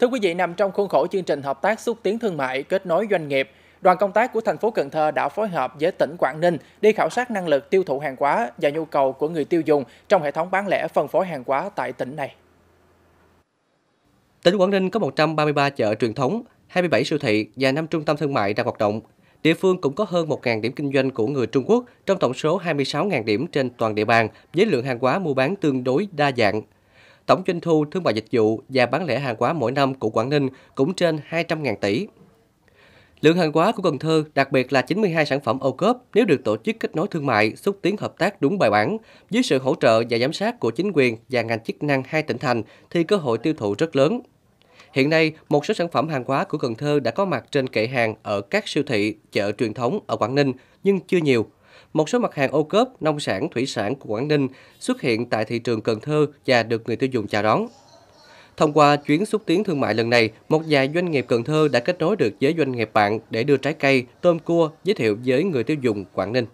Thưa quý vị, nằm trong khuôn khổ chương trình hợp tác xúc tiến thương mại kết nối doanh nghiệp, đoàn công tác của thành phố Cần Thơ đã phối hợp với tỉnh Quảng Ninh đi khảo sát năng lực tiêu thụ hàng hóa và nhu cầu của người tiêu dùng trong hệ thống bán lẻ phân phối hàng hóa tại tỉnh này. Tỉnh Quảng Ninh có 133 chợ truyền thống, 27 siêu thị và 5 trung tâm thương mại đang hoạt động. Địa phương cũng có hơn 1.000 điểm kinh doanh của người Trung Quốc trong tổng số 26.000 điểm trên toàn địa bàn với lượng hàng hóa mua bán tương đối đa dạng. Tổng doanh thu thương mại dịch vụ và bán lẻ hàng hóa mỗi năm của Quảng Ninh cũng trên 200.000 tỷ. Lượng hàng hóa của Cần Thơ, đặc biệt là 92 sản phẩm ô cốp, nếu được tổ chức kết nối thương mại, xúc tiến hợp tác đúng bài bản, dưới sự hỗ trợ và giám sát của chính quyền và ngành chức năng hai tỉnh thành, thì cơ hội tiêu thụ rất lớn. Hiện nay, một số sản phẩm hàng hóa của Cần Thơ đã có mặt trên kệ hàng ở các siêu thị, chợ truyền thống ở Quảng Ninh, nhưng chưa nhiều một số mặt hàng ô cốp, nông sản, thủy sản của Quảng Ninh xuất hiện tại thị trường Cần Thơ và được người tiêu dùng chào đón. Thông qua chuyến xúc tiến thương mại lần này, một vài doanh nghiệp Cần Thơ đã kết nối được với doanh nghiệp bạn để đưa trái cây, tôm cua giới thiệu với người tiêu dùng Quảng Ninh.